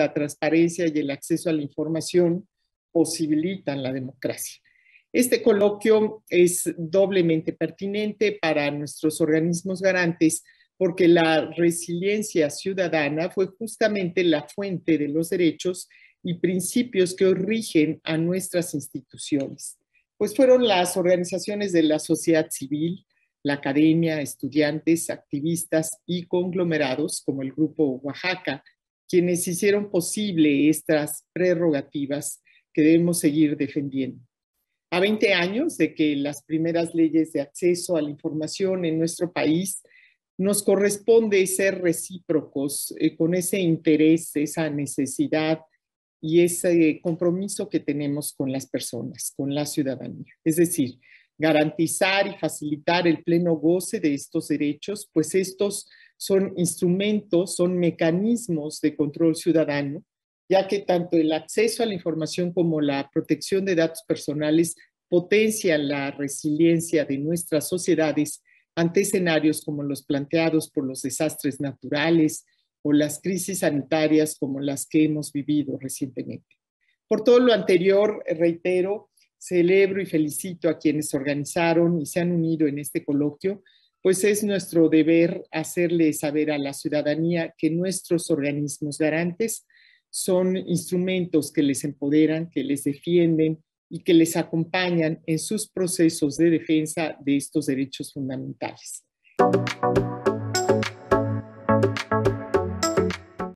la transparencia y el acceso a la información posibilitan la democracia. Este coloquio es doblemente pertinente para nuestros organismos garantes porque la resiliencia ciudadana fue justamente la fuente de los derechos y principios que rigen a nuestras instituciones. Pues fueron las organizaciones de la sociedad civil, la academia, estudiantes, activistas y conglomerados como el Grupo Oaxaca, quienes hicieron posible estas prerrogativas que debemos seguir defendiendo. A 20 años de que las primeras leyes de acceso a la información en nuestro país, nos corresponde ser recíprocos eh, con ese interés, esa necesidad y ese compromiso que tenemos con las personas, con la ciudadanía. Es decir, garantizar y facilitar el pleno goce de estos derechos, pues estos son instrumentos, son mecanismos de control ciudadano, ya que tanto el acceso a la información como la protección de datos personales potencian la resiliencia de nuestras sociedades ante escenarios como los planteados por los desastres naturales o las crisis sanitarias como las que hemos vivido recientemente. Por todo lo anterior, reitero, celebro y felicito a quienes organizaron y se han unido en este coloquio pues es nuestro deber hacerle saber a la ciudadanía que nuestros organismos garantes son instrumentos que les empoderan, que les defienden y que les acompañan en sus procesos de defensa de estos derechos fundamentales.